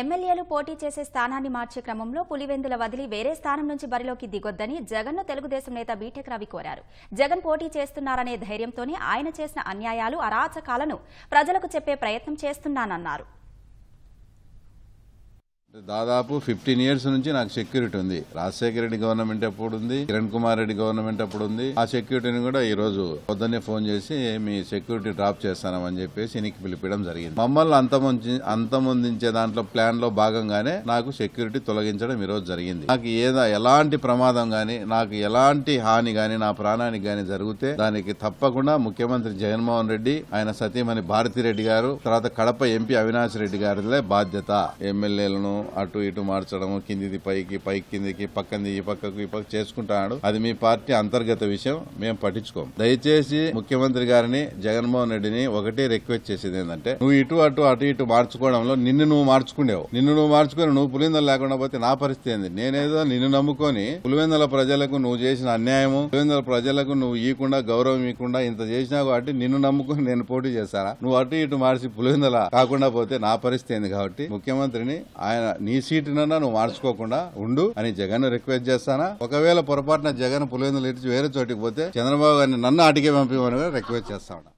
ఎమ్మెల్యేలు పోటీ చేసే స్థానాన్ని మార్చే క్రమంలో పులివెందుల వదిలి వేరే స్థానం నుంచి బరిలోకి దిగొద్దని జగన్ను తెలుగుదేశం నేత బీటెక్ రవి కోరారు జగన్ పోటీ చేస్తున్నారనే ధైర్యంతోనే ఆయన చేసిన అన్యాయాలు అరాచకాలను ప్రజలకు చెప్పే ప్రయత్నం చేస్తున్నానన్నారు దాదాపు ఫిఫ్టీన్ ఇయర్స్ నుంచి నాకు సెక్యూరిటీ ఉంది రాజశేఖర రెడ్డి గవర్నమెంట్ అప్పుడు ఉంది కిరణ్ కుమార్ రెడ్డి గవర్నమెంట్ అప్పుడు ఉంది ఆ సెక్యూరిటీని కూడా ఈ రోజు పొద్దున్నే ఫోన్ చేసి మీ సెక్యూరిటీ డ్రాప్ చేస్తానని చెప్పేసి ఇనికి పిలిపించడం జరిగింది మమ్మల్ని అంతమొంది అంతమొందించే దాంట్లో ప్లాన్ లో భాగంగానే నాకు సెక్యూరిటీ తొలగించడం ఈ రోజు జరిగింది నాకు ఏదో ఎలాంటి ప్రమాదం గాని నాకు ఎలాంటి హాని గాని నా ప్రాణానికి గాని జరిగితే దానికి తప్పకుండా ముఖ్యమంత్రి జగన్మోహన్ రెడ్డి ఆయన సతీమణి భారతిరెడ్డి గారు తర్వాత కడప ఎంపీ అవినాష్ రెడ్డి గారి బాధ్యత ఎమ్మెల్యేలను అటు ఇటు మార్చడము కిందిది పైకి పైకి కిందికి పక్కనది ఈ పక్కకు ఈ పక్క చేసుకుంటాడు అది మీ పార్టీ అంతర్గత విషయం మేము పట్టించుకోం దయచేసి ముఖ్యమంత్రి గారిని జగన్మోహన్ రెడ్డిని ఒకటి రిక్వెస్ట్ చేసేది ఏంటంటే నువ్వు ఇటు అటు అటు ఇటు మార్చుకోవడంలో నిన్ను నువ్వు మార్చుకునేవు నిన్ను నువ్వు మార్చుకుని నువ్వు పులిందలు లేకుండా పోతే నా పరిస్థితి ఏంది నేనేదో నిన్ను నమ్ముకొని పులివెందల ప్రజలకు నువ్వు చేసిన అన్యాయము పులివెందల ప్రజలకు నువ్వు ఇవ్వకుండా గౌరవం ఇవ్వకుండా ఇంత చేసినా కాబట్టి నిన్ను నమ్ముకుని నేను పోటీ చేస్తారా నువ్వు అటు ఇటు మార్చి పులివెందల కాకుండా పోతే నా పరిస్థితి ఏంది కాబట్టి ముఖ్యమంత్రిని ఆయన నీ సీటునన్నా నువ్వు మార్చుకోకుండా ఉండు అని జగన్ రిక్వెస్ట్ చేస్తానా ఒకవేళ పొరపాటున జగన్ పులివెందులు ఇచ్చి వేరే చోటికి పోతే చంద్రబాబు గారిని నన్ను అటుకే పంపిమని రిక్వెస్ట్ చేస్తా